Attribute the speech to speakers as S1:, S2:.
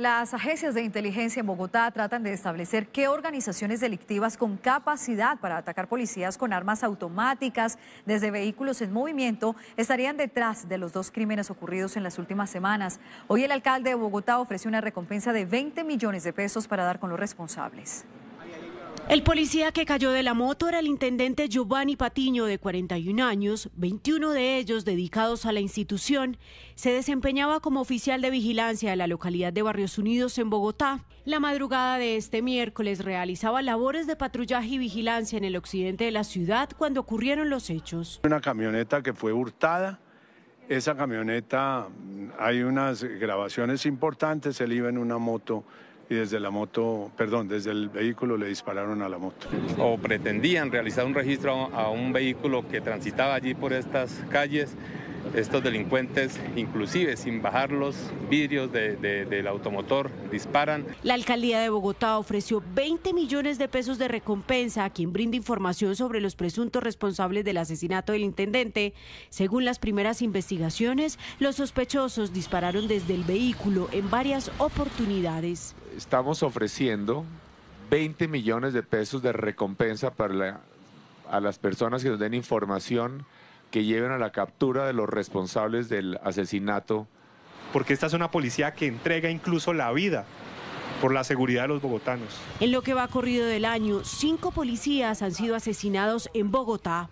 S1: Las agencias de inteligencia en Bogotá tratan de establecer qué organizaciones delictivas con capacidad para atacar policías con armas automáticas desde vehículos en movimiento estarían detrás de los dos crímenes ocurridos en las últimas semanas. Hoy el alcalde de Bogotá ofreció una recompensa de 20 millones de pesos para dar con los responsables. El policía
S2: que cayó de la moto era el intendente Giovanni Patiño, de 41 años, 21 de ellos dedicados a la institución. Se desempeñaba como oficial de vigilancia de la localidad de Barrios Unidos en Bogotá. La madrugada de este miércoles realizaba labores de patrullaje y vigilancia en el occidente de la ciudad cuando ocurrieron los hechos.
S3: Una camioneta que fue hurtada. Esa camioneta, mm, hay unas grabaciones importantes, él iba en una moto y desde la moto, perdón, desde el vehículo le dispararon a la moto.
S4: O pretendían realizar un registro a un vehículo que transitaba allí por estas calles estos delincuentes, inclusive sin bajar los vidrios del automotor, disparan.
S2: La alcaldía de Bogotá ofreció 20 millones de pesos de recompensa a quien brinde información sobre los presuntos responsables del asesinato del intendente. Según las primeras investigaciones, los sospechosos dispararon desde el vehículo en varias oportunidades.
S5: Estamos ofreciendo 20 millones de pesos de recompensa para a las personas que nos den información que lleven a la captura de los responsables del asesinato. Porque esta es una policía que entrega incluso la vida por la seguridad de los bogotanos.
S2: En lo que va corrido del año, cinco policías han sido asesinados en Bogotá